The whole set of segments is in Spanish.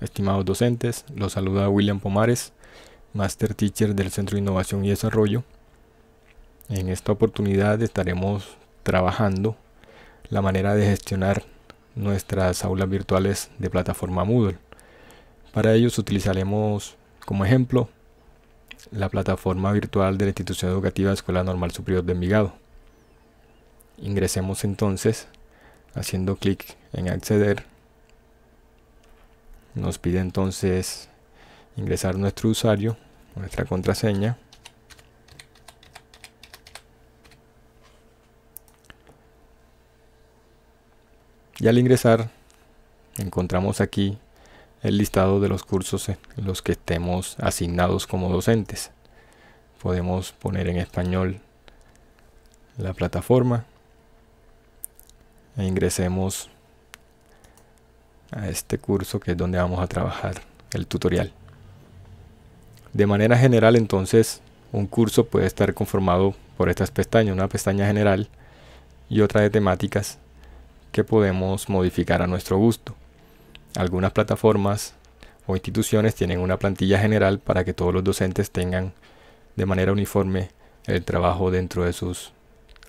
Estimados docentes, los saluda William Pomares, Master Teacher del Centro de Innovación y Desarrollo. En esta oportunidad estaremos trabajando la manera de gestionar nuestras aulas virtuales de plataforma Moodle. Para ello utilizaremos como ejemplo la plataforma virtual de la institución educativa Escuela Normal Superior de Envigado. Ingresemos entonces haciendo clic en acceder nos pide entonces ingresar nuestro usuario, nuestra contraseña. Y al ingresar encontramos aquí el listado de los cursos en los que estemos asignados como docentes. Podemos poner en español la plataforma e ingresemos a este curso que es donde vamos a trabajar el tutorial. De manera general entonces un curso puede estar conformado por estas pestañas, una pestaña general y otra de temáticas que podemos modificar a nuestro gusto. Algunas plataformas o instituciones tienen una plantilla general para que todos los docentes tengan de manera uniforme el trabajo dentro de sus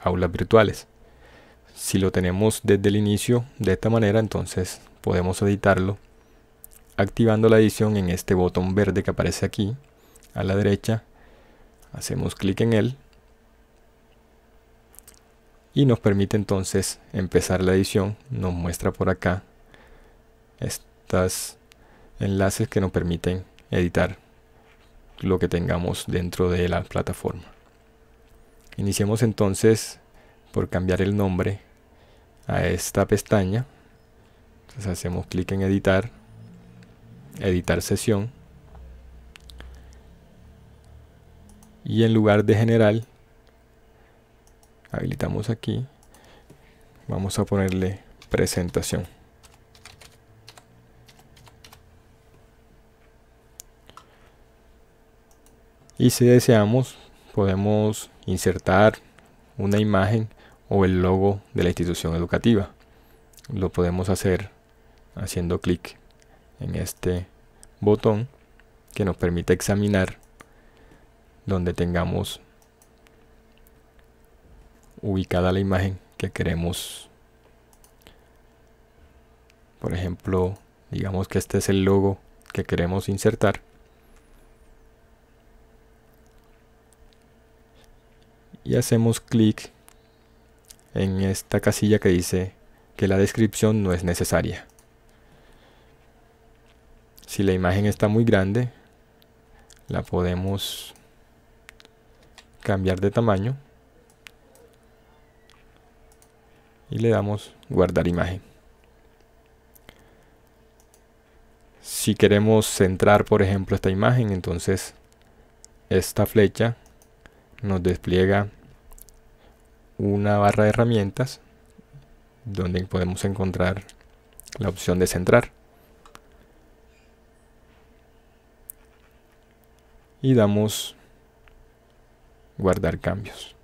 aulas virtuales. Si lo tenemos desde el inicio de esta manera, entonces podemos editarlo activando la edición en este botón verde que aparece aquí a la derecha hacemos clic en él y nos permite entonces empezar la edición nos muestra por acá estos enlaces que nos permiten editar lo que tengamos dentro de la plataforma iniciemos entonces por cambiar el nombre a esta pestaña entonces hacemos clic en editar, editar sesión. Y en lugar de general, habilitamos aquí, vamos a ponerle presentación. Y si deseamos, podemos insertar una imagen o el logo de la institución educativa. Lo podemos hacer haciendo clic en este botón que nos permite examinar donde tengamos ubicada la imagen que queremos por ejemplo digamos que este es el logo que queremos insertar y hacemos clic en esta casilla que dice que la descripción no es necesaria si la imagen está muy grande, la podemos cambiar de tamaño y le damos guardar imagen. Si queremos centrar, por ejemplo, esta imagen, entonces esta flecha nos despliega una barra de herramientas donde podemos encontrar la opción de centrar. y damos guardar cambios.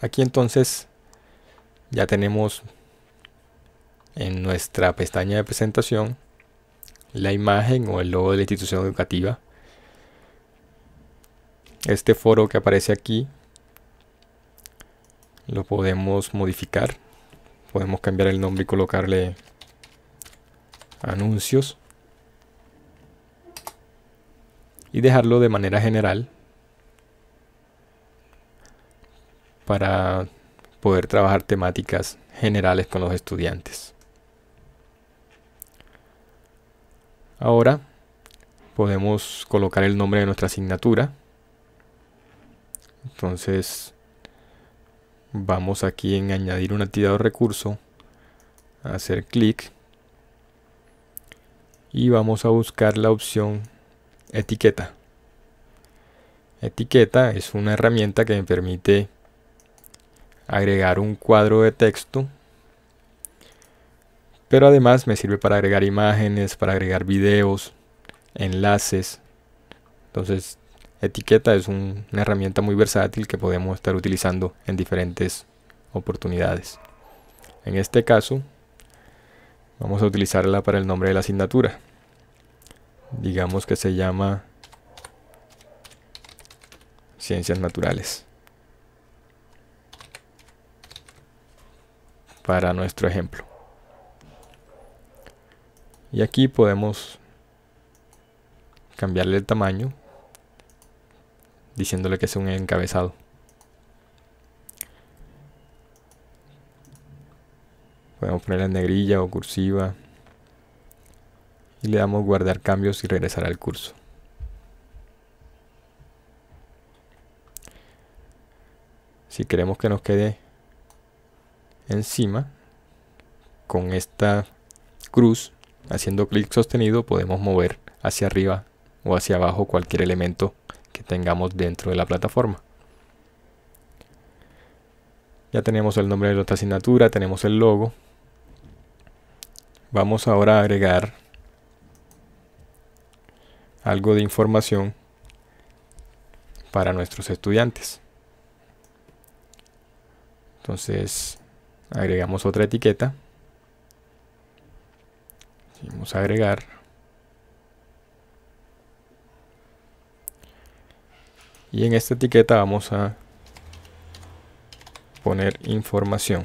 Aquí entonces ya tenemos en nuestra pestaña de presentación la imagen o el logo de la institución educativa. Este foro que aparece aquí lo podemos modificar podemos cambiar el nombre y colocarle anuncios y dejarlo de manera general para poder trabajar temáticas generales con los estudiantes. Ahora podemos colocar el nombre de nuestra asignatura. Entonces vamos aquí en añadir una actividad o recurso hacer clic y vamos a buscar la opción etiqueta etiqueta es una herramienta que me permite agregar un cuadro de texto pero además me sirve para agregar imágenes para agregar videos enlaces entonces etiqueta es una herramienta muy versátil que podemos estar utilizando en diferentes oportunidades. En este caso, vamos a utilizarla para el nombre de la asignatura. Digamos que se llama Ciencias Naturales. Para nuestro ejemplo. Y aquí podemos cambiarle el tamaño diciéndole que es un encabezado. Podemos ponerla en negrilla o cursiva. Y le damos guardar cambios y regresar al curso. Si queremos que nos quede encima, con esta cruz, haciendo clic sostenido, podemos mover hacia arriba o hacia abajo cualquier elemento que tengamos dentro de la plataforma. Ya tenemos el nombre de la asignatura, tenemos el logo. Vamos ahora a agregar algo de información para nuestros estudiantes. Entonces agregamos otra etiqueta. Vamos a agregar y en esta etiqueta vamos a poner información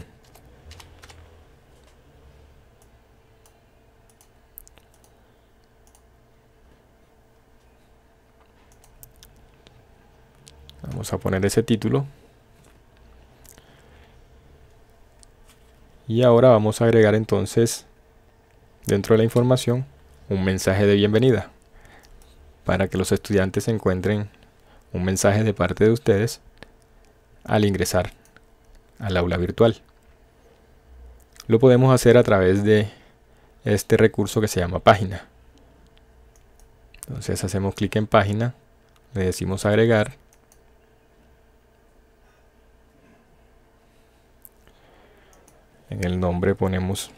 vamos a poner ese título y ahora vamos a agregar entonces dentro de la información un mensaje de bienvenida para que los estudiantes se encuentren un mensaje de parte de ustedes al ingresar al aula virtual. Lo podemos hacer a través de este recurso que se llama página. Entonces hacemos clic en página, le decimos agregar. En el nombre ponemos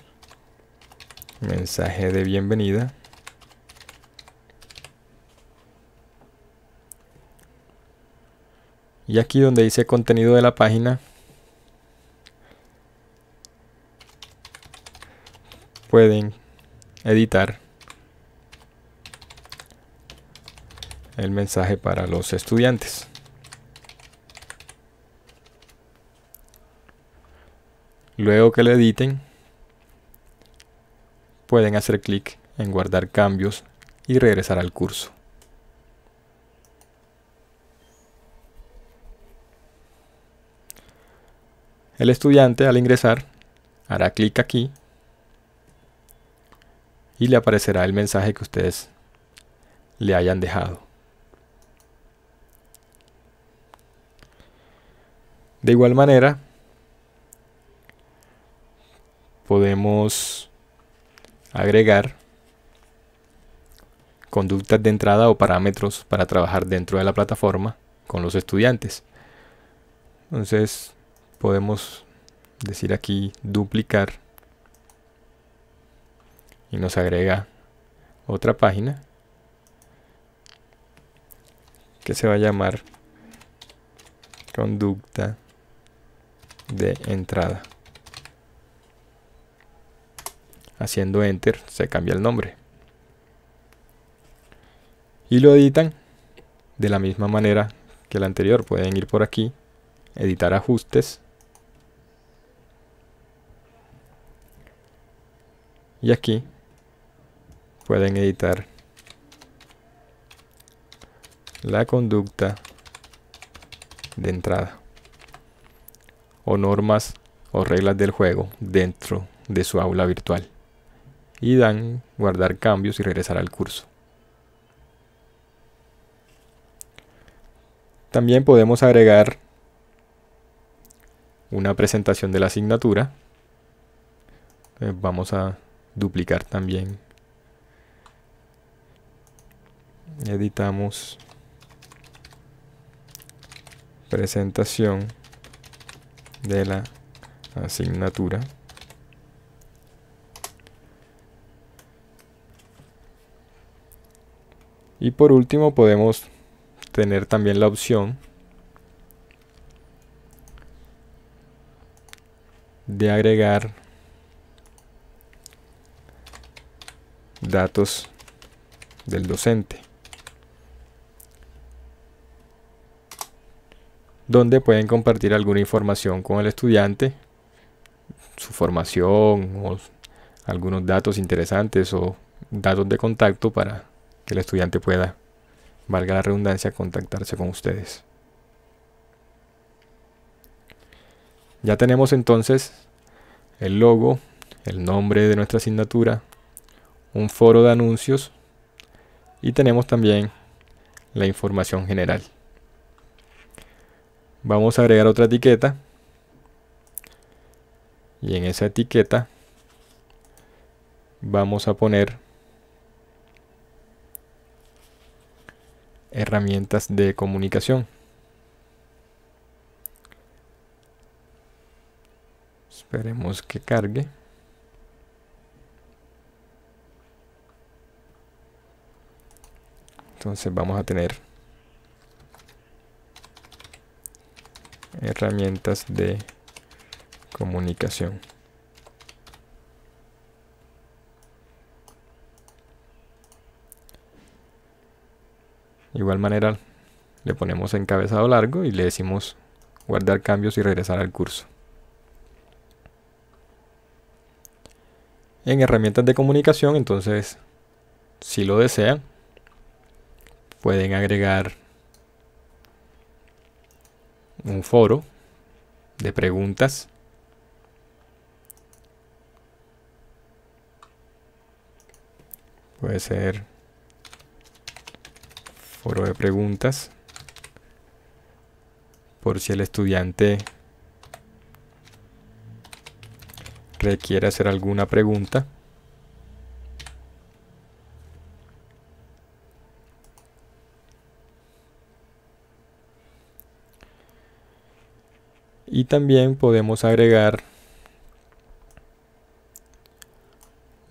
mensaje de bienvenida. y aquí donde dice contenido de la página pueden editar el mensaje para los estudiantes luego que lo editen pueden hacer clic en guardar cambios y regresar al curso El estudiante al ingresar hará clic aquí y le aparecerá el mensaje que ustedes le hayan dejado. De igual manera, podemos agregar conductas de entrada o parámetros para trabajar dentro de la plataforma con los estudiantes. Entonces, podemos decir aquí duplicar y nos agrega otra página que se va a llamar conducta de entrada haciendo enter se cambia el nombre y lo editan de la misma manera que el anterior pueden ir por aquí editar ajustes Y aquí pueden editar la conducta de entrada o normas o reglas del juego dentro de su aula virtual y dan guardar cambios y regresar al curso. También podemos agregar una presentación de la asignatura. Eh, vamos a duplicar también editamos presentación de la asignatura y por último podemos tener también la opción de agregar datos del docente donde pueden compartir alguna información con el estudiante su formación o algunos datos interesantes o datos de contacto para que el estudiante pueda valga la redundancia contactarse con ustedes ya tenemos entonces el logo el nombre de nuestra asignatura un foro de anuncios y tenemos también la información general. Vamos a agregar otra etiqueta y en esa etiqueta vamos a poner herramientas de comunicación. Esperemos que cargue. entonces vamos a tener herramientas de comunicación de igual manera le ponemos encabezado largo y le decimos guardar cambios y regresar al curso en herramientas de comunicación entonces si lo desean pueden agregar un foro de preguntas puede ser foro de preguntas por si el estudiante requiere hacer alguna pregunta y también podemos agregar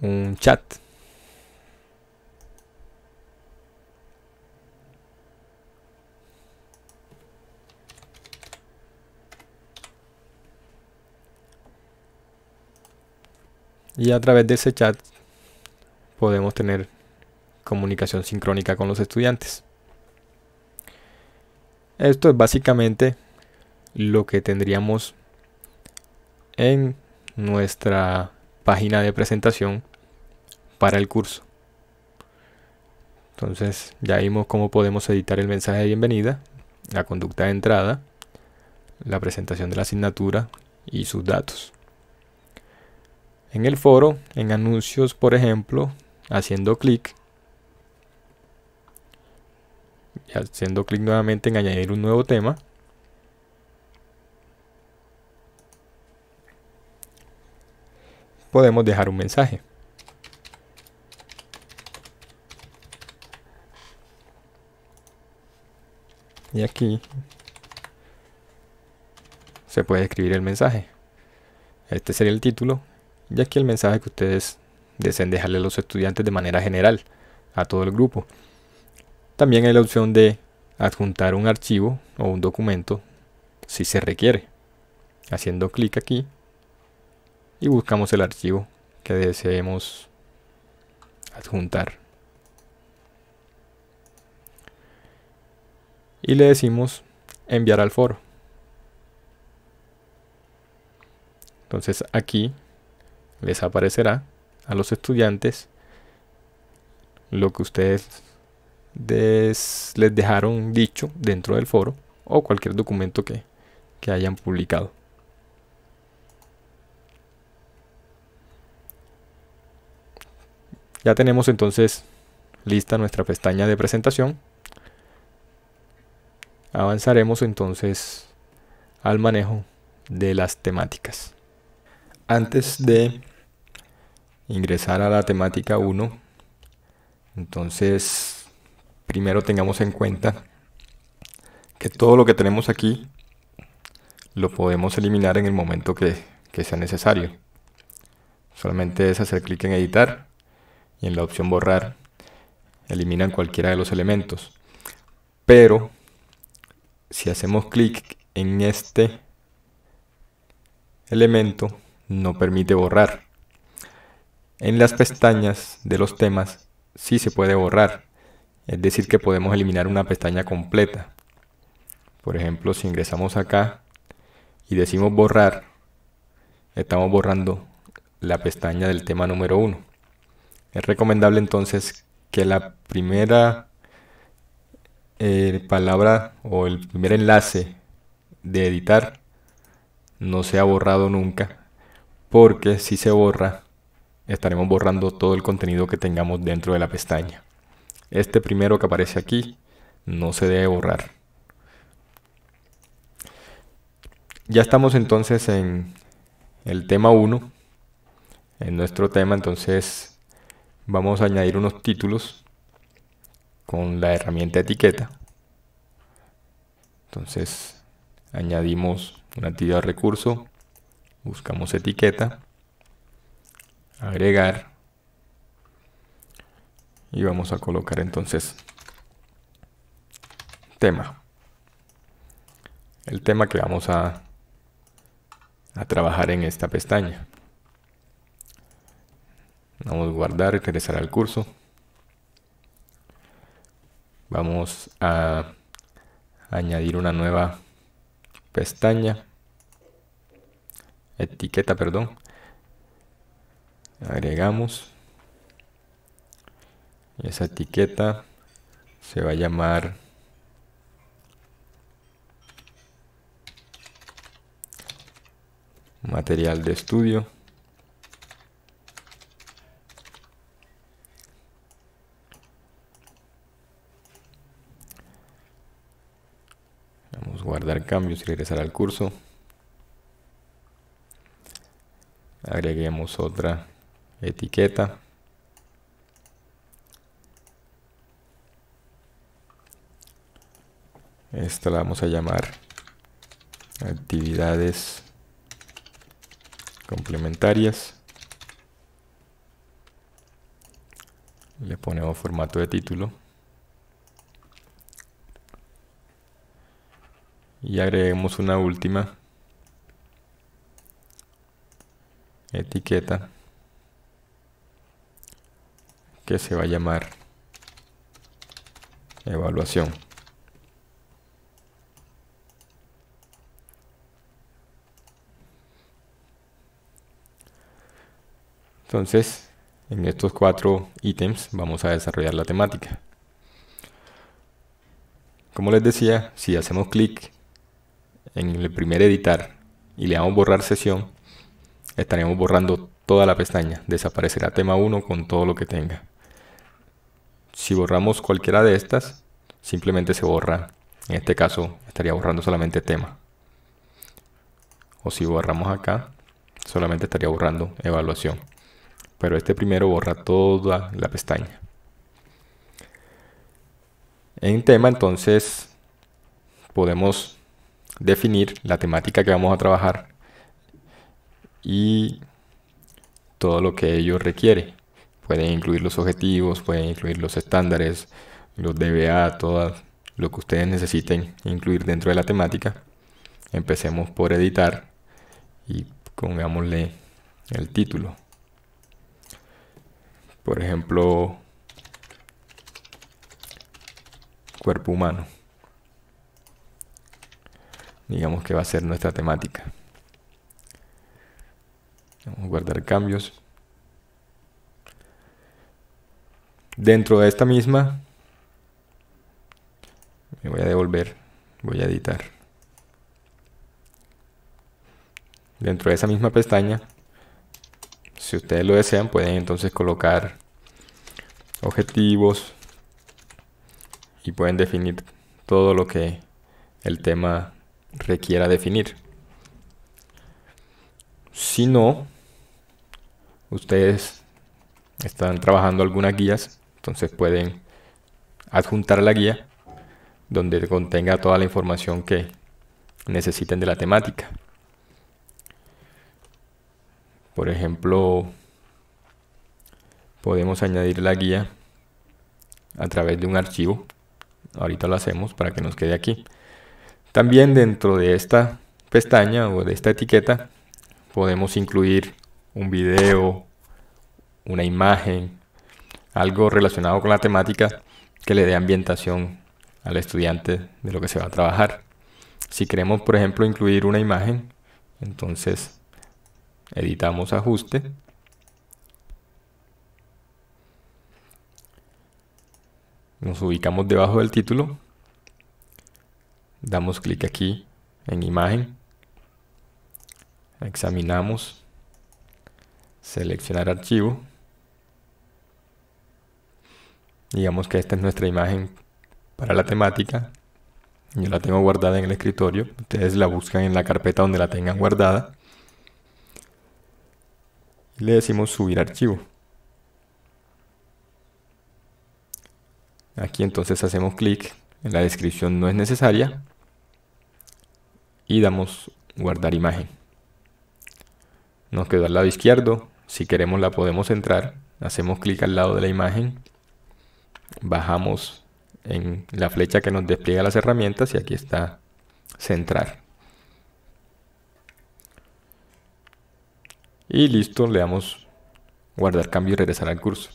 un chat y a través de ese chat podemos tener comunicación sincrónica con los estudiantes. Esto es básicamente lo que tendríamos en nuestra página de presentación para el curso. Entonces ya vimos cómo podemos editar el mensaje de bienvenida, la conducta de entrada, la presentación de la asignatura y sus datos. En el foro, en anuncios, por ejemplo, haciendo clic y haciendo clic nuevamente en añadir un nuevo tema, podemos dejar un mensaje. Y aquí se puede escribir el mensaje. Este sería el título y aquí el mensaje que ustedes deseen dejarle a los estudiantes de manera general a todo el grupo. También hay la opción de adjuntar un archivo o un documento si se requiere. Haciendo clic aquí y buscamos el archivo que deseemos adjuntar y le decimos enviar al foro entonces aquí les aparecerá a los estudiantes lo que ustedes les dejaron dicho dentro del foro o cualquier documento que, que hayan publicado Ya tenemos entonces lista nuestra pestaña de presentación. Avanzaremos entonces al manejo de las temáticas. Antes de ingresar a la temática 1, entonces primero tengamos en cuenta que todo lo que tenemos aquí lo podemos eliminar en el momento que, que sea necesario. Solamente es hacer clic en editar y en la opción borrar eliminan cualquiera de los elementos. Pero si hacemos clic en este elemento, no permite borrar. En las pestañas de los temas sí se puede borrar. Es decir, que podemos eliminar una pestaña completa. Por ejemplo, si ingresamos acá y decimos borrar, estamos borrando la pestaña del tema número 1. Es recomendable entonces que la primera eh, palabra o el primer enlace de editar no sea borrado nunca, porque si se borra, estaremos borrando todo el contenido que tengamos dentro de la pestaña. Este primero que aparece aquí no se debe borrar. Ya estamos entonces en el tema 1, en nuestro tema, entonces vamos a añadir unos títulos con la herramienta etiqueta. Entonces añadimos una actividad recurso, buscamos etiqueta, agregar y vamos a colocar entonces tema. El tema que vamos a, a trabajar en esta pestaña. Vamos a guardar regresar al curso. Vamos a añadir una nueva pestaña. Etiqueta, perdón. Agregamos. esa etiqueta se va a llamar material de estudio. dar cambios y regresar al curso. Agreguemos otra etiqueta. Esta la vamos a llamar actividades complementarias. Le ponemos formato de título. y agreguemos una última etiqueta que se va a llamar evaluación. Entonces, en estos cuatro ítems vamos a desarrollar la temática. Como les decía, si hacemos clic en el primer editar y le damos borrar sesión, estaremos borrando toda la pestaña. Desaparecerá tema 1 con todo lo que tenga. Si borramos cualquiera de estas, simplemente se borra. En este caso estaría borrando solamente tema. O si borramos acá, solamente estaría borrando evaluación. Pero este primero borra toda la pestaña. En tema entonces podemos definir la temática que vamos a trabajar y todo lo que ello requiere. Pueden incluir los objetivos, pueden incluir los estándares, los DBA, todo lo que ustedes necesiten incluir dentro de la temática. Empecemos por editar y pongámosle el título. Por ejemplo, cuerpo humano digamos que va a ser nuestra temática. Vamos a guardar cambios. Dentro de esta misma, me voy a devolver, voy a editar. Dentro de esa misma pestaña, si ustedes lo desean, pueden entonces colocar objetivos y pueden definir todo lo que el tema requiera definir. Si no, ustedes están trabajando algunas guías, entonces pueden adjuntar la guía donde contenga toda la información que necesiten de la temática. Por ejemplo, podemos añadir la guía a través de un archivo. Ahorita lo hacemos para que nos quede aquí. También dentro de esta pestaña o de esta etiqueta podemos incluir un video, una imagen, algo relacionado con la temática que le dé ambientación al estudiante de lo que se va a trabajar. Si queremos, por ejemplo, incluir una imagen, entonces editamos ajuste. Nos ubicamos debajo del título Damos clic aquí en imagen. Examinamos. Seleccionar archivo. Digamos que esta es nuestra imagen para la temática. Yo la tengo guardada en el escritorio. Ustedes la buscan en la carpeta donde la tengan guardada. Y le decimos subir archivo. Aquí entonces hacemos clic. En la descripción no es necesaria, y damos guardar imagen. Nos quedó al lado izquierdo, si queremos la podemos entrar, hacemos clic al lado de la imagen, bajamos en la flecha que nos despliega las herramientas y aquí está centrar. Y listo, le damos guardar cambio y regresar al curso.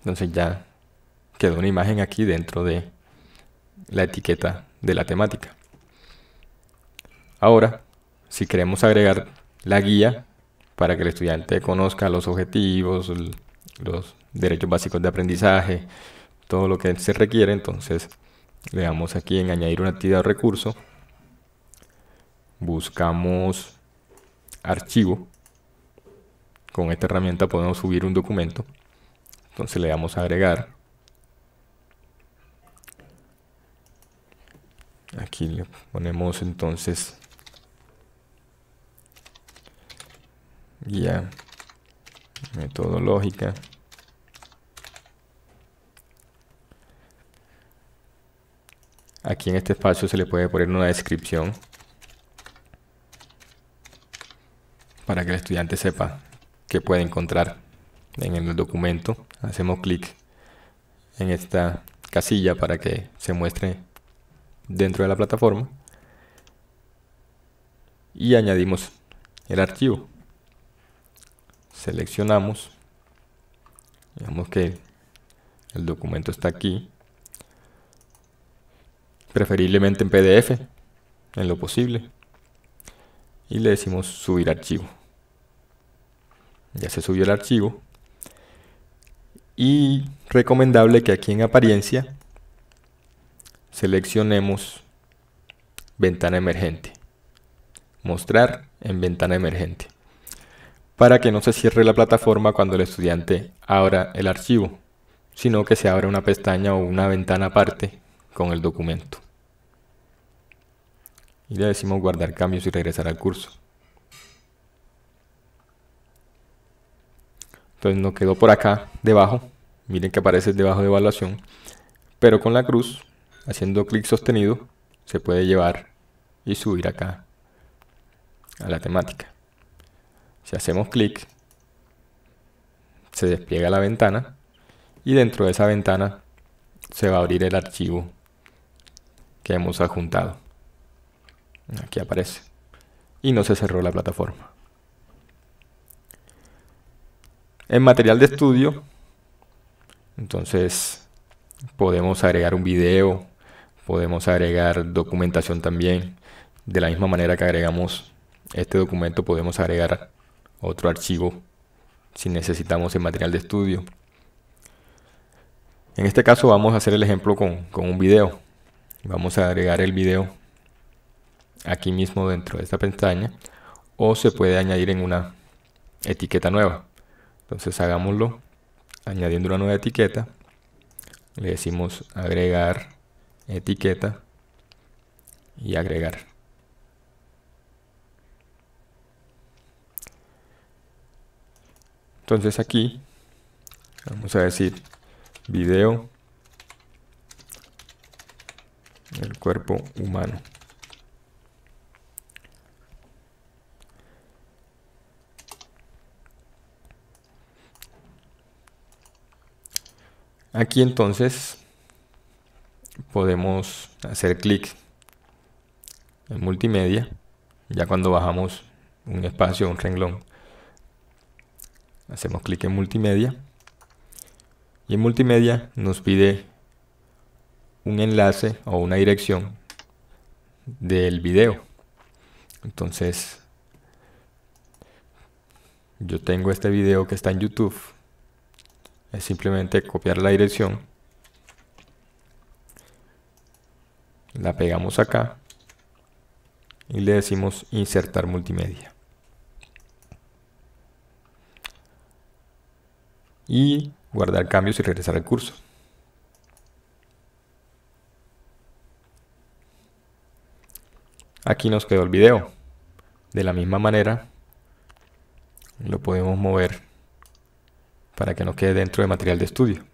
Entonces ya quedó una imagen aquí dentro de la etiqueta de la temática. Ahora, si queremos agregar la guía para que el estudiante conozca los objetivos, los derechos básicos de aprendizaje, todo lo que se requiere, entonces le damos aquí en añadir una actividad o recurso, buscamos archivo, con esta herramienta podemos subir un documento, entonces le damos a agregar, aquí le ponemos entonces guía metodológica aquí en este espacio se le puede poner una descripción para que el estudiante sepa que puede encontrar en el documento hacemos clic en esta casilla para que se muestre dentro de la plataforma y añadimos el archivo seleccionamos digamos que el documento está aquí preferiblemente en PDF en lo posible y le decimos subir archivo ya se subió el archivo y recomendable que aquí en apariencia seleccionemos ventana emergente mostrar en ventana emergente para que no se cierre la plataforma cuando el estudiante abra el archivo, sino que se abra una pestaña o una ventana aparte con el documento. Y le decimos guardar cambios y regresar al curso. Entonces no quedó por acá debajo, miren que aparece debajo de evaluación, pero con la cruz, haciendo clic sostenido, se puede llevar y subir acá a la temática. Si hacemos clic, se despliega la ventana y dentro de esa ventana se va a abrir el archivo que hemos adjuntado. Aquí aparece. Y no se cerró la plataforma. En material de estudio, entonces podemos agregar un video, podemos agregar documentación también. De la misma manera que agregamos este documento, podemos agregar otro archivo si necesitamos el material de estudio. En este caso vamos a hacer el ejemplo con, un video. Vamos a agregar el video aquí mismo dentro de esta pestaña o se puede añadir en una etiqueta nueva. Entonces hagámoslo añadiendo una nueva etiqueta. Le decimos agregar etiqueta y agregar. Entonces aquí vamos a decir video el cuerpo humano. Aquí entonces podemos hacer clic en multimedia, ya cuando bajamos un espacio, un renglón. Hacemos clic en multimedia. Y en multimedia nos pide un enlace o una dirección del video. Entonces, yo tengo este video que está en YouTube. Es simplemente copiar la dirección. La pegamos acá y le decimos insertar multimedia. y guardar cambios y regresar al curso. Aquí nos quedó el video. De la misma manera lo podemos mover para que no quede dentro de material de estudio.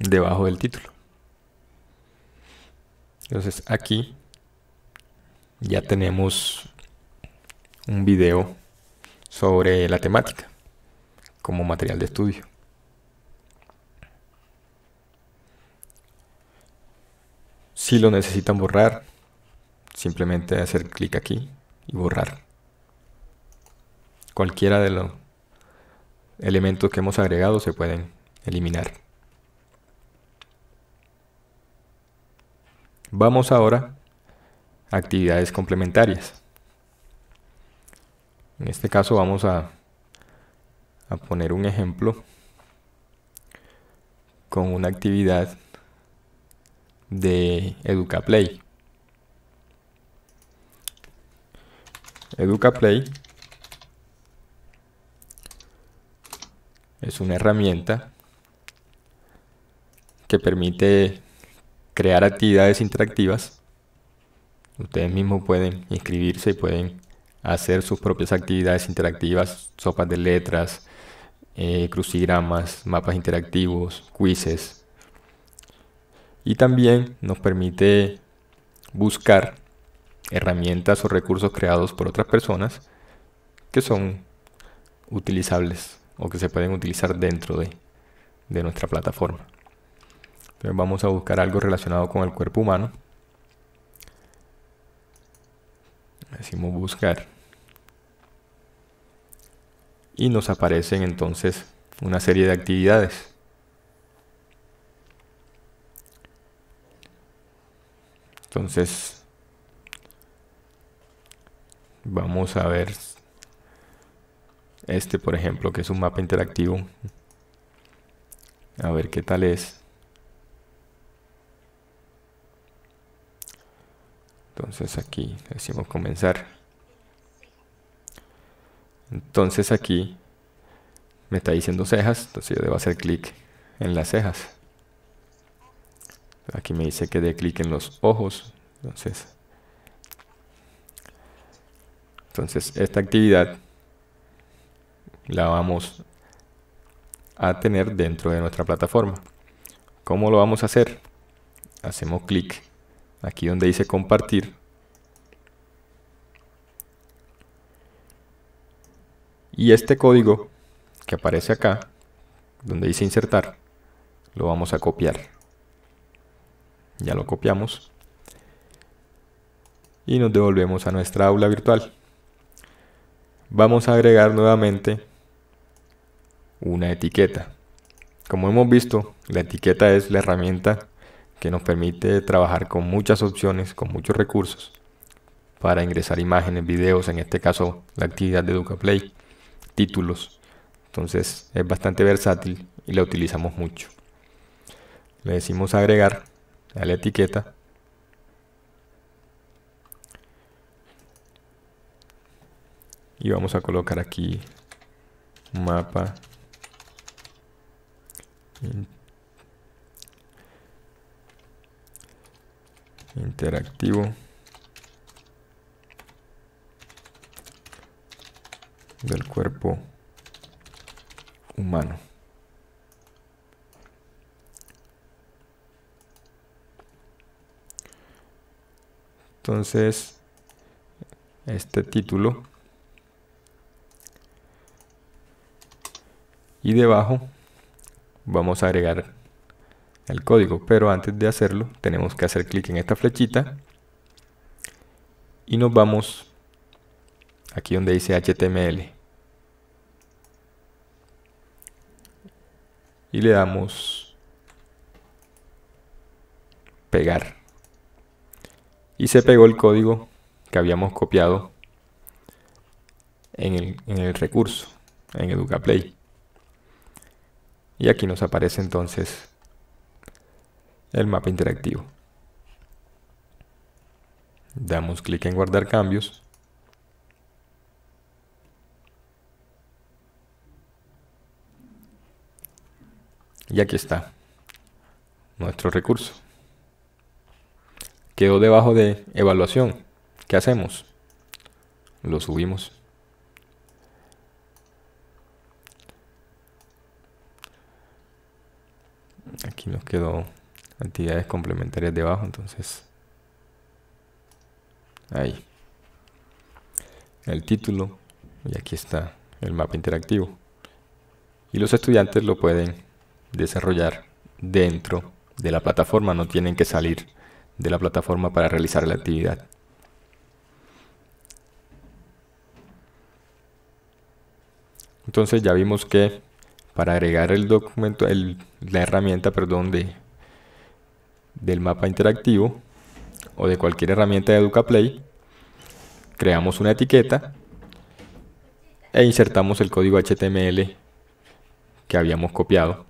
Debajo del título. Entonces aquí ya tenemos un video sobre la temática como material de estudio. Si lo necesitan borrar, simplemente hacer clic aquí y borrar. Cualquiera de los elementos que hemos agregado se pueden eliminar. Vamos ahora a actividades complementarias. En este caso vamos a a poner un ejemplo con una actividad de EducaPlay. EducaPlay es una herramienta que permite crear actividades interactivas. Ustedes mismos pueden inscribirse y pueden hacer sus propias actividades interactivas, sopas de letras, eh, crucigramas, mapas interactivos, quizzes. Y también nos permite buscar herramientas o recursos creados por otras personas que son utilizables o que se pueden utilizar dentro de, de nuestra plataforma. Entonces vamos a buscar algo relacionado con el cuerpo humano. Decimos buscar y nos aparecen entonces una serie de actividades. Entonces, vamos a ver este, por ejemplo, que es un mapa interactivo. A ver qué tal es. Entonces aquí decimos comenzar. Entonces aquí me está diciendo cejas, entonces yo debo hacer clic en las cejas. Aquí me dice que dé clic en los ojos, entonces, entonces esta actividad la vamos a tener dentro de nuestra plataforma. ¿Cómo lo vamos a hacer? Hacemos clic aquí donde dice compartir Y este código que aparece acá, donde dice insertar, lo vamos a copiar. Ya lo copiamos. Y nos devolvemos a nuestra aula virtual. Vamos a agregar nuevamente una etiqueta. Como hemos visto, la etiqueta es la herramienta que nos permite trabajar con muchas opciones, con muchos recursos para ingresar imágenes, videos, en este caso la actividad de EducaPlay títulos. Entonces es bastante versátil y la utilizamos mucho. Le decimos agregar a la etiqueta. Y vamos a colocar aquí mapa interactivo del cuerpo humano. Entonces, este título y debajo vamos a agregar el código pero antes de hacerlo tenemos que hacer clic en esta flechita y nos vamos aquí donde dice HTML y le damos pegar. Y se pegó el código que habíamos copiado en el, en el recurso, en EducaPlay. Y aquí nos aparece entonces el mapa interactivo. Damos clic en guardar cambios Y aquí está, nuestro recurso. Quedó debajo de evaluación. ¿Qué hacemos? Lo subimos. Aquí nos quedó actividades complementarias debajo, entonces... Ahí. El título. Y aquí está el mapa interactivo. Y los estudiantes lo pueden desarrollar dentro de la plataforma, no tienen que salir de la plataforma para realizar la actividad. Entonces ya vimos que para agregar el documento, la herramienta, perdón, de, del mapa interactivo o de cualquier herramienta de EducaPlay, creamos una etiqueta e insertamos el código HTML que habíamos copiado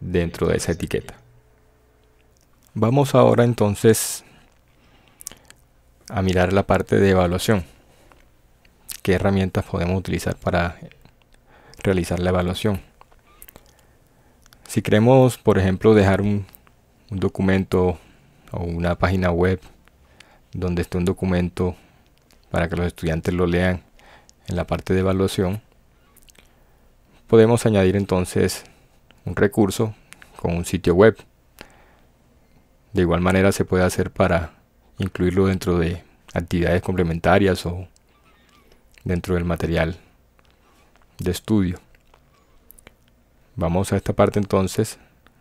dentro de esa etiqueta. Vamos ahora entonces a mirar la parte de evaluación. ¿Qué herramientas podemos utilizar para realizar la evaluación? Si queremos, por ejemplo, dejar un, documento o una página web donde esté un documento para que los estudiantes lo lean en la parte de evaluación, podemos añadir entonces un recurso con un sitio web. De igual manera se puede hacer para incluirlo dentro de actividades complementarias o dentro del material de estudio. Vamos a esta parte entonces,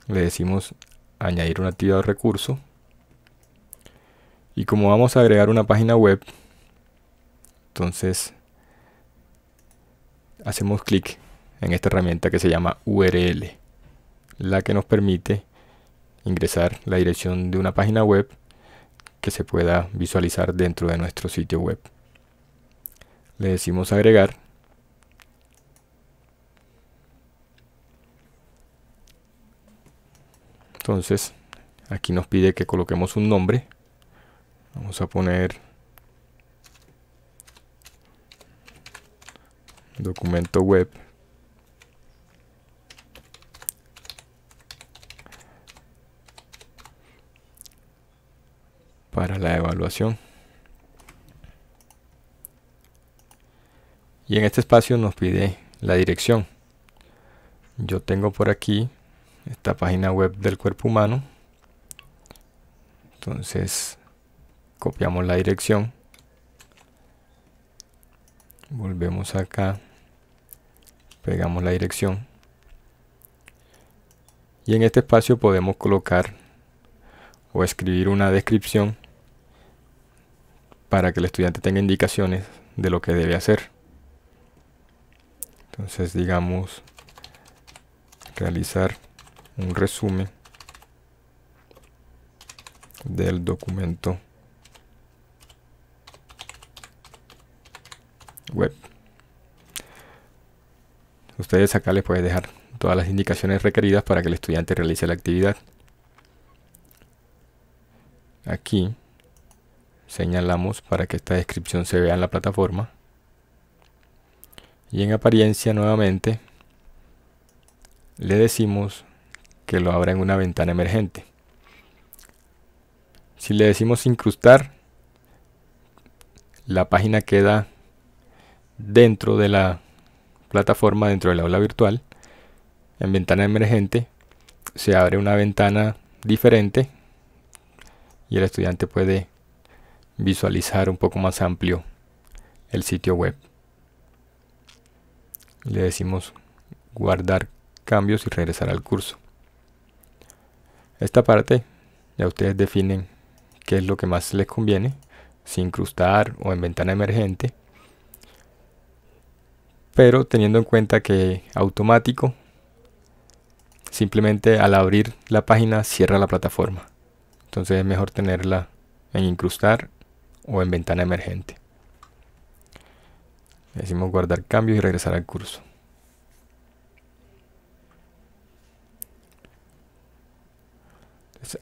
le decimos añadir una actividad o recurso. Y como vamos a agregar una página web, entonces hacemos clic en esta herramienta que se llama URL la que nos permite ingresar la dirección de una página web que se pueda visualizar dentro de nuestro sitio web. Le decimos agregar. Entonces, aquí nos pide que coloquemos un nombre. Vamos a poner documento web para la evaluación. Y en este espacio nos pide la dirección. Yo tengo por aquí esta página web del cuerpo humano. Entonces copiamos la dirección. Volvemos acá. Pegamos la dirección. Y en este espacio podemos colocar o escribir una descripción para que el estudiante tenga indicaciones de lo que debe hacer. Entonces, digamos, realizar un resumen del documento web. Ustedes acá les pueden dejar todas las indicaciones requeridas para que el estudiante realice la actividad. Aquí señalamos para que esta descripción se vea en la plataforma y en apariencia nuevamente le decimos que lo abra en una ventana emergente si le decimos incrustar la página queda dentro de la plataforma dentro del aula virtual en ventana emergente se abre una ventana diferente y el estudiante puede visualizar un poco más amplio el sitio web. Le decimos guardar cambios y regresar al curso. Esta parte ya ustedes definen qué es lo que más les conviene, si incrustar o en ventana emergente, pero teniendo en cuenta que automático simplemente al abrir la página cierra la plataforma. Entonces es mejor tenerla en incrustar o en ventana emergente. Le decimos guardar cambios y regresar al curso.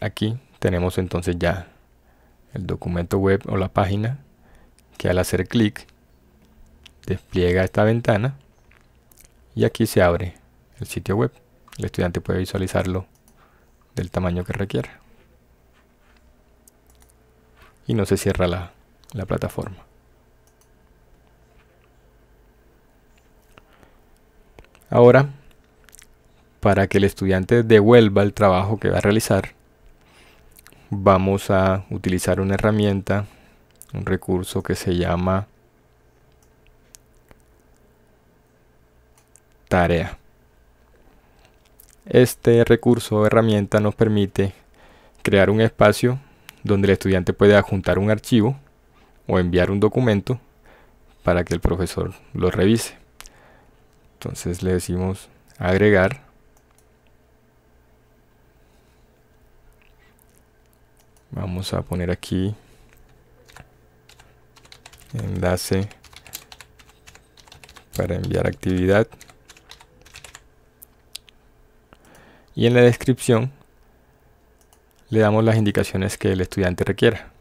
aquí tenemos entonces ya el documento web o la página que al hacer clic despliega esta ventana y aquí se abre el sitio web. El estudiante puede visualizarlo del tamaño que requiera. Y no se cierra la, la plataforma. Ahora, para que el estudiante devuelva el trabajo que va a realizar, vamos a utilizar una herramienta, un recurso que se llama tarea. Este recurso o herramienta nos permite crear un espacio donde el estudiante puede adjuntar un archivo o enviar un documento para que el profesor lo revise. Entonces le decimos agregar vamos a poner aquí enlace para enviar actividad y en la descripción le damos las indicaciones que el estudiante requiera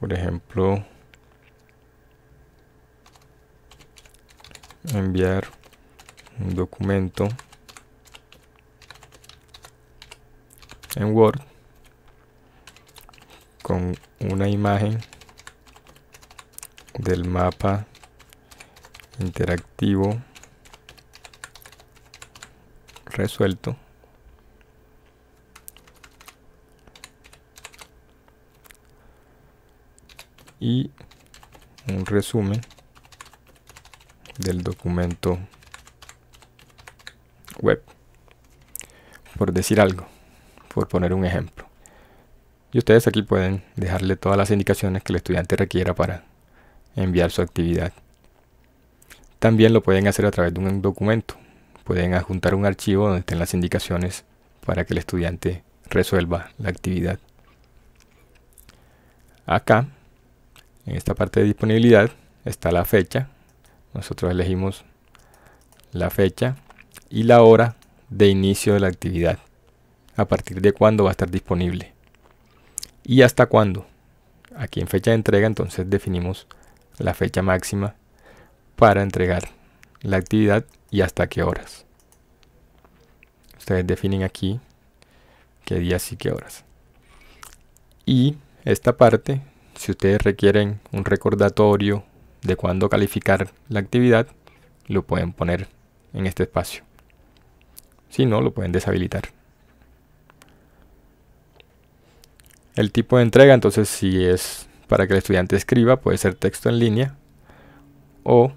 por ejemplo enviar un documento en Word con una imagen del mapa interactivo resuelto y un resumen del documento web. Por decir algo, por poner un ejemplo. Y ustedes aquí pueden dejarle todas las indicaciones que el estudiante requiera para enviar su actividad. También lo pueden hacer a través de un documento. Pueden adjuntar un archivo donde estén las indicaciones para que el estudiante resuelva la actividad. Acá en esta parte de disponibilidad está la fecha. Nosotros elegimos la fecha y la hora de inicio de la actividad. A partir de cuándo va a estar disponible. Y hasta cuándo. Aquí en fecha de entrega entonces definimos la fecha máxima para entregar la actividad y hasta qué horas. Ustedes definen aquí qué días y qué horas. Y esta parte si ustedes requieren un recordatorio de cuándo calificar la actividad, lo pueden poner en este espacio. Si no, lo pueden deshabilitar. El tipo de entrega, entonces si es para que el estudiante escriba, puede ser texto en línea. O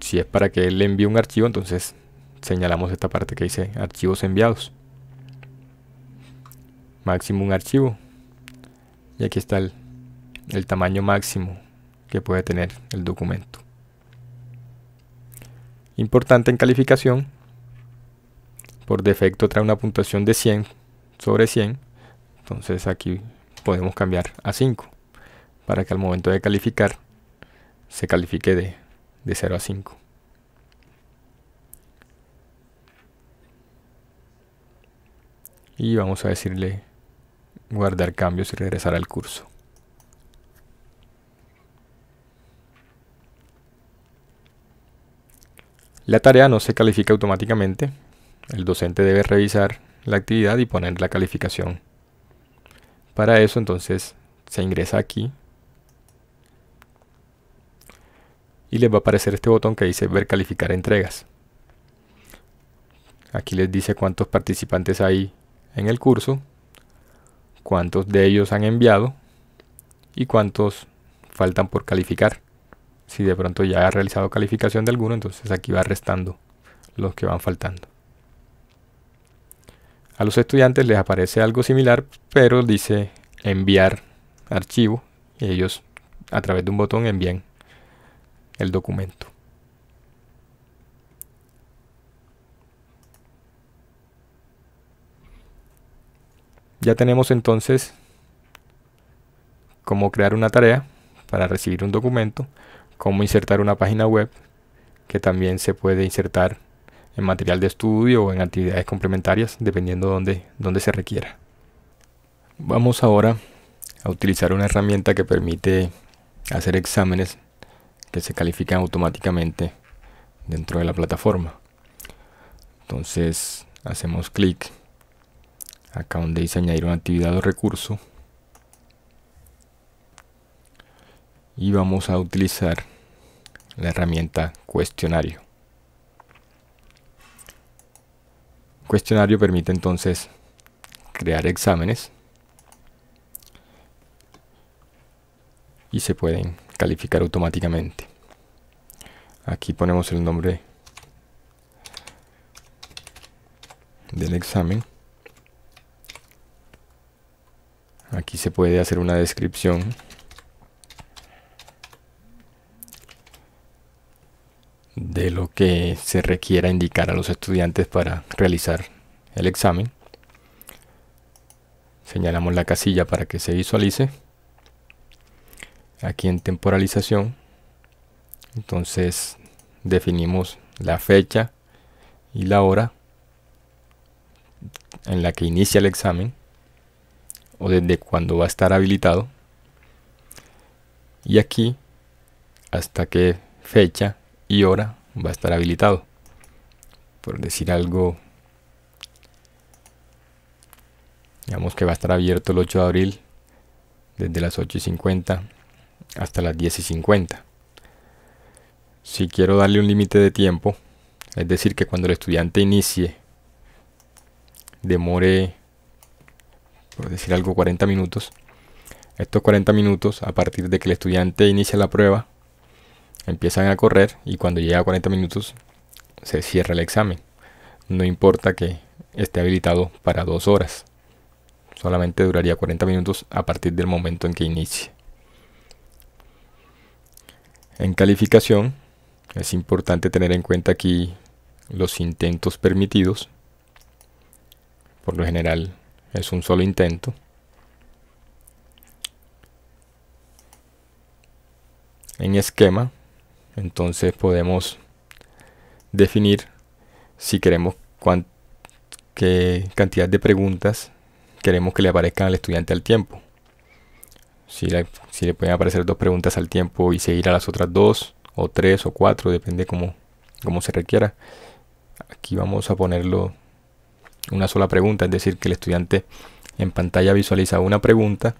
si es para que él envíe un archivo, entonces señalamos esta parte que dice archivos enviados. Máximo un archivo. Y aquí está el el tamaño máximo que puede tener el documento. Importante en calificación, por defecto trae una puntuación de 100 sobre 100, entonces aquí podemos cambiar a 5 para que al momento de calificar se califique de, de 0 a 5. Y vamos a decirle guardar cambios y regresar al curso. La tarea no se califica automáticamente. El docente debe revisar la actividad y poner la calificación. Para eso entonces se ingresa aquí y les va a aparecer este botón que dice ver calificar entregas. Aquí les dice cuántos participantes hay en el curso, cuántos de ellos han enviado y cuántos faltan por calificar. Si de pronto ya ha realizado calificación de alguno, entonces aquí va restando los que van faltando. A los estudiantes les aparece algo similar, pero dice enviar archivo y ellos a través de un botón envían el documento. Ya tenemos entonces cómo crear una tarea para recibir un documento, cómo insertar una página web que también se puede insertar en material de estudio o en actividades complementarias dependiendo donde, donde se requiera. Vamos ahora a utilizar una herramienta que permite hacer exámenes que se califican automáticamente dentro de la plataforma. Entonces hacemos clic acá donde dice añadir una actividad o recurso y vamos a utilizar la herramienta cuestionario. Cuestionario permite entonces crear exámenes y se pueden calificar automáticamente. Aquí ponemos el nombre del examen. Aquí se puede hacer una descripción de lo que se requiera indicar a los estudiantes para realizar el examen. Señalamos la casilla para que se visualice. Aquí en temporalización, entonces definimos la fecha y la hora en la que inicia el examen o desde cuando va a estar habilitado y aquí hasta qué fecha y hora va a estar habilitado. Por decir algo, digamos que va a estar abierto el 8 de abril desde las y 8.50 hasta las y 10.50. Si quiero darle un límite de tiempo, es decir, que cuando el estudiante inicie, demore, por decir algo, 40 minutos. Estos 40 minutos, a partir de que el estudiante inicie la prueba, empiezan a correr y cuando llega a 40 minutos se cierra el examen. No importa que esté habilitado para dos horas. Solamente duraría 40 minutos a partir del momento en que inicie. En calificación, es importante tener en cuenta aquí los intentos permitidos. Por lo general es un solo intento. En esquema, entonces podemos definir si queremos qué cantidad de preguntas queremos que le aparezcan al estudiante al tiempo. Si le, pueden aparecer dos preguntas al tiempo y seguir a las otras dos, o tres o cuatro, depende como cómo se requiera. Aquí vamos a ponerlo una sola pregunta, es decir, que el estudiante en pantalla visualiza una pregunta,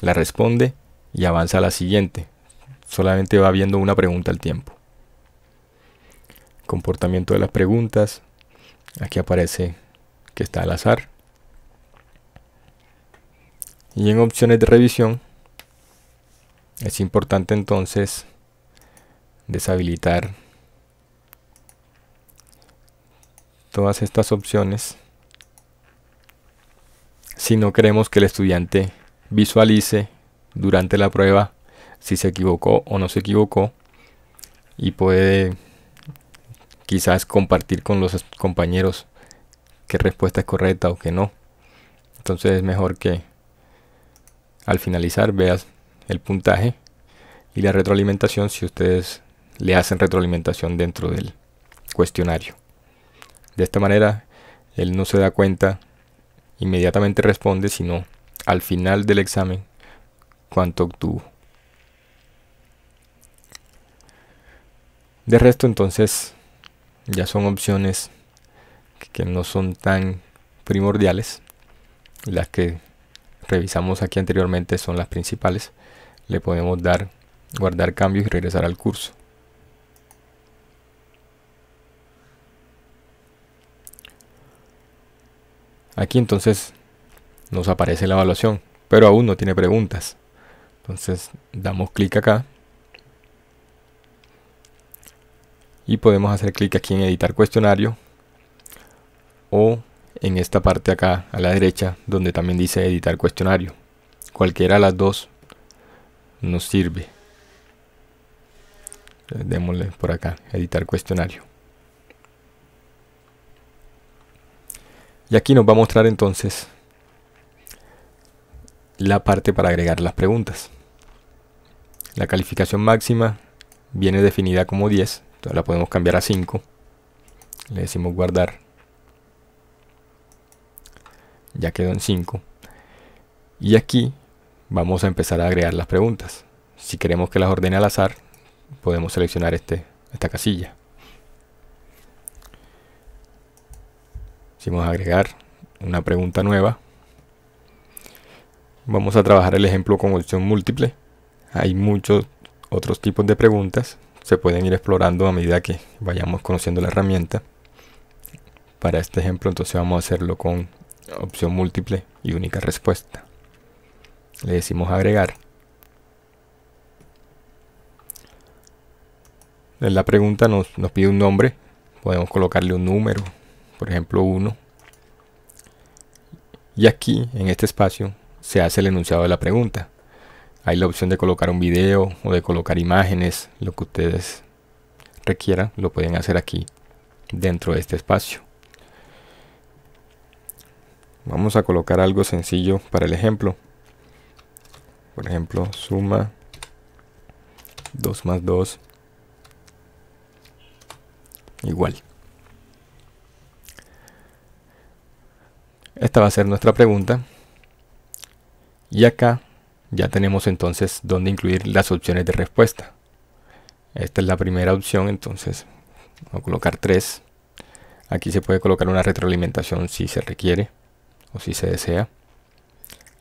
la responde y avanza a la siguiente solamente va viendo una pregunta al tiempo. Comportamiento de las preguntas. Aquí aparece que está al azar. Y en opciones de revisión es importante entonces deshabilitar todas estas opciones si no queremos que el estudiante visualice durante la prueba si se equivocó o no se equivocó y puede quizás compartir con los compañeros qué respuesta es correcta o qué no. Entonces es mejor que al finalizar veas el puntaje y la retroalimentación si ustedes le hacen retroalimentación dentro del cuestionario. De esta manera él no se da cuenta, inmediatamente responde, sino al final del examen cuánto obtuvo. De resto, entonces, ya son opciones que no son tan primordiales. Las que revisamos aquí anteriormente son las principales. Le podemos dar guardar cambios y regresar al curso. Aquí entonces nos aparece la evaluación, pero aún no tiene preguntas. Entonces damos clic acá y podemos hacer clic aquí en editar cuestionario o en esta parte acá a la derecha donde también dice editar cuestionario cualquiera de las dos nos sirve démosle por acá editar cuestionario y aquí nos va a mostrar entonces la parte para agregar las preguntas la calificación máxima viene definida como 10 la podemos cambiar a 5. Le decimos guardar. Ya quedó en 5. Y aquí vamos a empezar a agregar las preguntas. Si queremos que las ordene al azar, podemos seleccionar este, esta casilla. decimos agregar una pregunta nueva. Vamos a trabajar el ejemplo con opción múltiple. Hay muchos otros tipos de preguntas se pueden ir explorando a medida que vayamos conociendo la herramienta. Para este ejemplo entonces vamos a hacerlo con opción múltiple y única respuesta. Le decimos agregar. En la pregunta nos, nos pide un nombre, podemos colocarle un número, por ejemplo 1. Y aquí, en este espacio, se hace el enunciado de la pregunta. Hay la opción de colocar un video o de colocar imágenes, lo que ustedes requieran, lo pueden hacer aquí dentro de este espacio. Vamos a colocar algo sencillo para el ejemplo. Por ejemplo, suma 2 más 2 igual. Esta va a ser nuestra pregunta. Y acá ya tenemos entonces dónde incluir las opciones de respuesta. Esta es la primera opción, entonces vamos a colocar 3. Aquí se puede colocar una retroalimentación si se requiere o si se desea.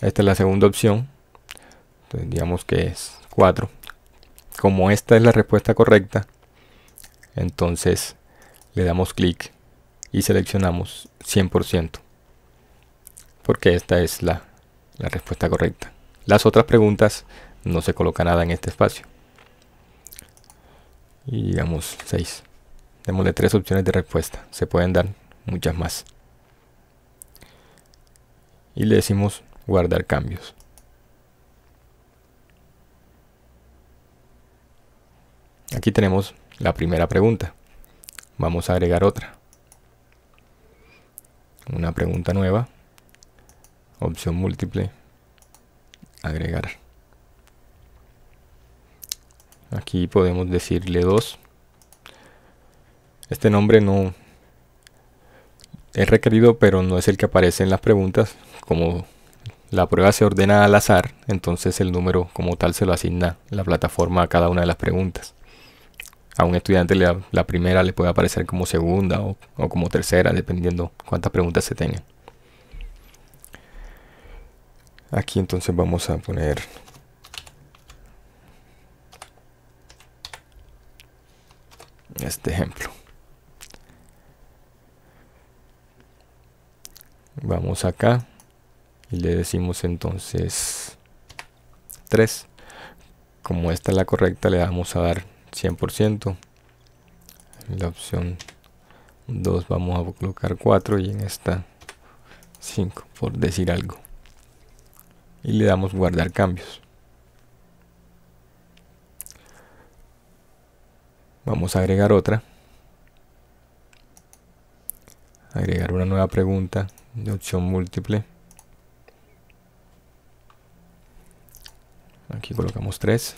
Esta es la segunda opción. Entonces digamos que es 4. Como esta es la respuesta correcta, entonces le damos clic y seleccionamos 100%. Porque esta es la respuesta correcta. Las otras preguntas no se coloca nada en este espacio. Y digamos 6. Démosle tres opciones de respuesta. Se pueden dar muchas más. Y le decimos guardar cambios. Aquí tenemos la primera pregunta. Vamos a agregar otra. Una pregunta nueva. Opción múltiple agregar aquí podemos decirle 2 este nombre no es requerido pero no es el que aparece en las preguntas como la prueba se ordena al azar entonces el número como tal se lo asigna la plataforma a cada una de las preguntas a un estudiante la, la primera le puede aparecer como segunda o, o como tercera dependiendo cuántas preguntas se tengan aquí entonces vamos a poner este ejemplo vamos acá y le decimos entonces 3 como esta es la correcta le vamos a dar 100% en la opción 2 vamos a colocar 4 y en esta 5 por decir algo y le damos guardar cambios. Vamos a agregar otra. Agregar una nueva pregunta de opción múltiple. Aquí colocamos 3.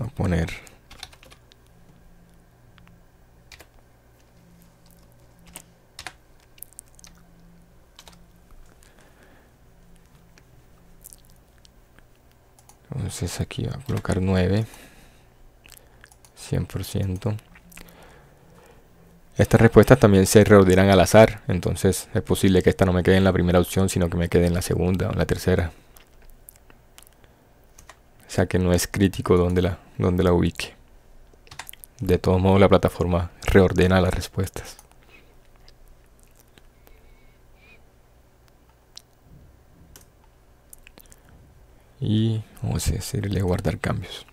a poner entonces aquí voy a colocar 9 100% estas respuestas también se reordenan al azar, entonces es posible que esta no me quede en la primera opción, sino que me quede en la segunda o en la tercera. O sea que no es crítico donde la, la ubique. De todos modos la plataforma reordena las respuestas. y vamos a decirle guardar cambios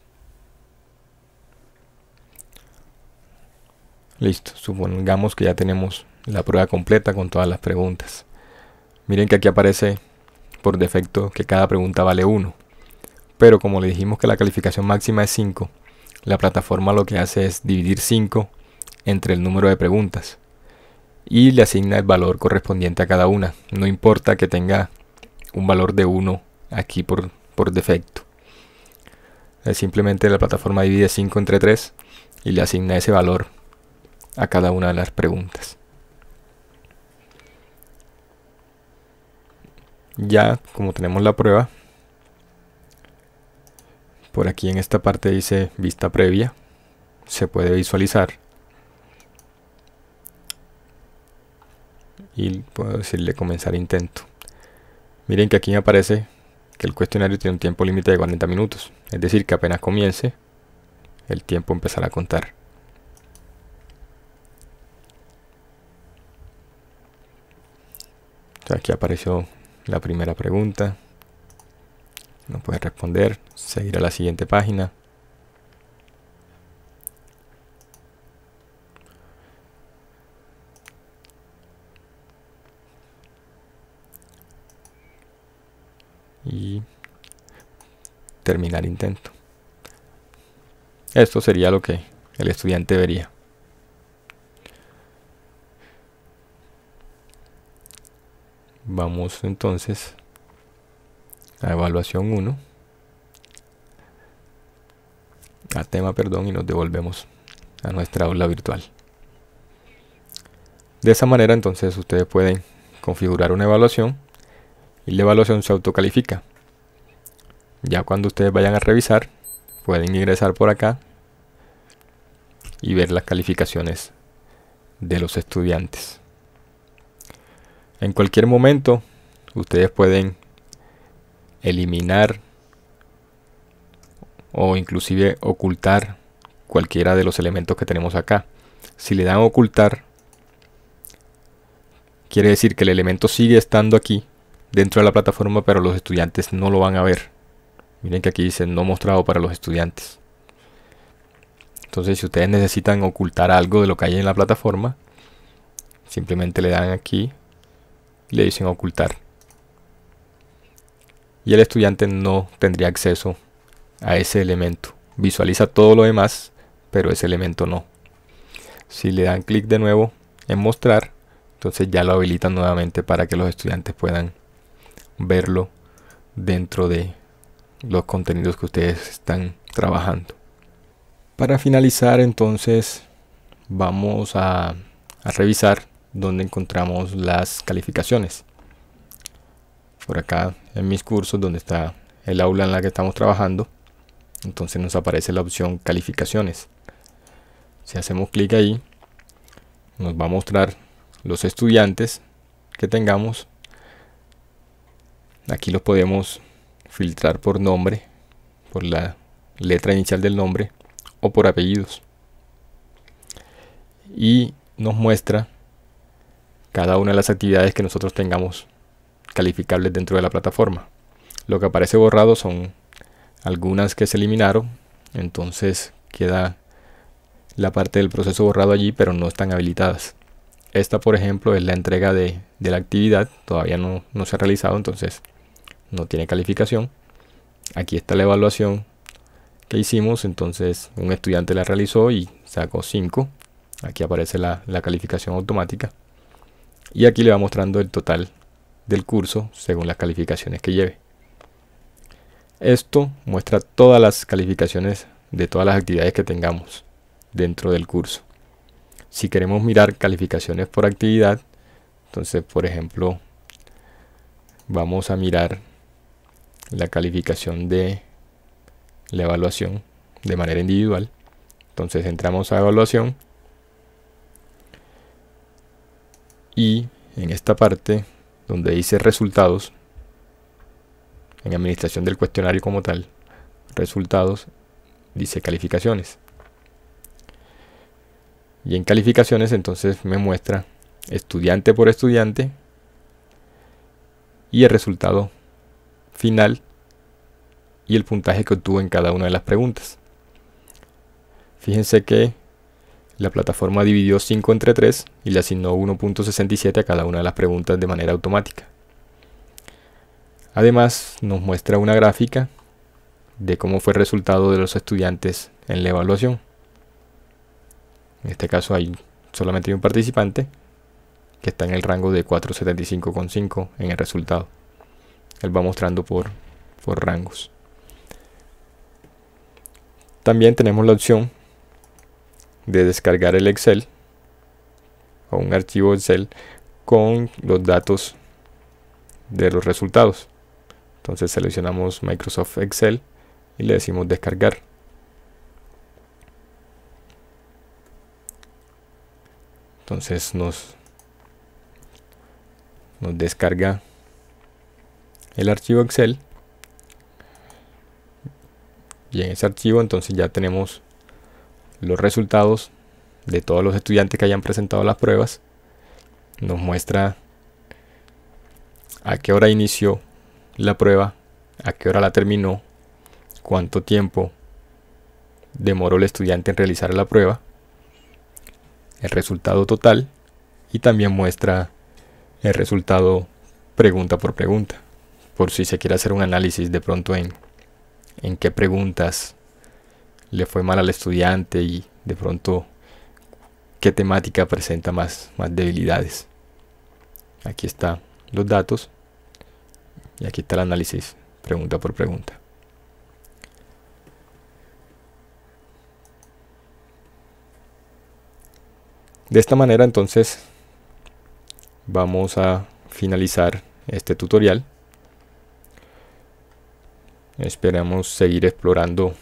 listo supongamos que ya tenemos la prueba completa con todas las preguntas miren que aquí aparece por defecto que cada pregunta vale 1 pero como le dijimos que la calificación máxima es 5 la plataforma lo que hace es dividir 5 entre el número de preguntas y le asigna el valor correspondiente a cada una no importa que tenga un valor de 1 aquí por por defecto. Eh, simplemente la plataforma divide 5 entre 3 y le asigna ese valor a cada una de las preguntas. Ya como tenemos la prueba, por aquí en esta parte dice vista previa, se puede visualizar. Y puedo decirle comenzar intento. Miren que aquí me aparece el cuestionario tiene un tiempo límite de 40 minutos, es decir, que apenas comience, el tiempo empezará a contar. Aquí apareció la primera pregunta. No puede responder. Seguir a la siguiente página. y terminar intento. Esto sería lo que el estudiante vería. Vamos entonces a evaluación 1. A tema, perdón, y nos devolvemos a nuestra aula virtual. De esa manera entonces ustedes pueden configurar una evaluación y la evaluación se autocalifica. Ya cuando ustedes vayan a revisar, pueden ingresar por acá y ver las calificaciones de los estudiantes. En cualquier momento, ustedes pueden eliminar o inclusive ocultar cualquiera de los elementos que tenemos acá. Si le dan ocultar, quiere decir que el elemento sigue estando aquí, dentro de la plataforma, pero los estudiantes no lo van a ver. Miren que aquí dice no mostrado para los estudiantes. Entonces, si ustedes necesitan ocultar algo de lo que hay en la plataforma, simplemente le dan aquí y le dicen ocultar. Y el estudiante no tendría acceso a ese elemento. Visualiza todo lo demás, pero ese elemento no. Si le dan clic de nuevo en mostrar, entonces ya lo habilitan nuevamente para que los estudiantes puedan verlo dentro de los contenidos que ustedes están trabajando. Para finalizar entonces vamos a, revisar donde encontramos las calificaciones. Por acá en mis cursos donde está el aula en la que estamos trabajando, entonces nos aparece la opción calificaciones. Si hacemos clic ahí, nos va a mostrar los estudiantes que tengamos Aquí los podemos filtrar por nombre, por la letra inicial del nombre o por apellidos. Y nos muestra cada una de las actividades que nosotros tengamos calificables dentro de la plataforma. Lo que aparece borrado son algunas que se eliminaron, entonces queda la parte del proceso borrado allí, pero no están habilitadas. Esta, por ejemplo, es la entrega de, la actividad, todavía no, se ha realizado, entonces no tiene calificación. Aquí está la evaluación que hicimos, entonces un estudiante la realizó y sacó 5. Aquí aparece la calificación automática. Y aquí le va mostrando el total del curso según las calificaciones que lleve. Esto muestra todas las calificaciones de todas las actividades que tengamos dentro del curso. Si queremos mirar calificaciones por actividad, entonces por ejemplo vamos a mirar la calificación de la evaluación de manera individual. Entonces entramos a evaluación y en esta parte donde dice resultados, en administración del cuestionario como tal, resultados dice calificaciones. Y en calificaciones entonces me muestra estudiante por estudiante y el resultado final y el puntaje que obtuvo en cada una de las preguntas. Fíjense que la plataforma dividió 5 entre 3 y le asignó 1.67 a cada una de las preguntas de manera automática. Además, nos muestra una gráfica de cómo fue el resultado de los estudiantes en la evaluación. En este caso hay solamente un participante que está en el rango de 475,5 en el resultado. Él va mostrando por rangos. También tenemos la opción de descargar el Excel o un archivo Excel con los datos de los resultados. Entonces seleccionamos Microsoft Excel y le decimos descargar. entonces nos nos descarga el archivo Excel y en ese archivo entonces ya tenemos los resultados de todos los estudiantes que hayan presentado las pruebas nos muestra a qué hora inició la prueba a qué hora la terminó cuánto tiempo demoró el estudiante en realizar la prueba el resultado total y también muestra el resultado pregunta por pregunta, por si se quiere hacer un análisis de pronto en, qué preguntas le fue mal al estudiante y de pronto qué temática presenta más, más debilidades. Aquí están los datos y aquí está el análisis pregunta por pregunta. De esta manera entonces vamos a finalizar este tutorial. Esperamos seguir explorando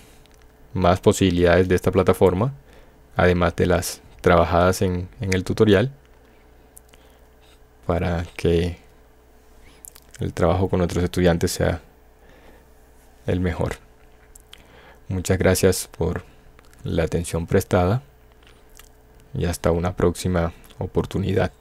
más posibilidades de esta plataforma, además de las trabajadas en, en el tutorial, para que el trabajo con otros estudiantes sea el mejor. Muchas gracias por la atención prestada y hasta una próxima oportunidad.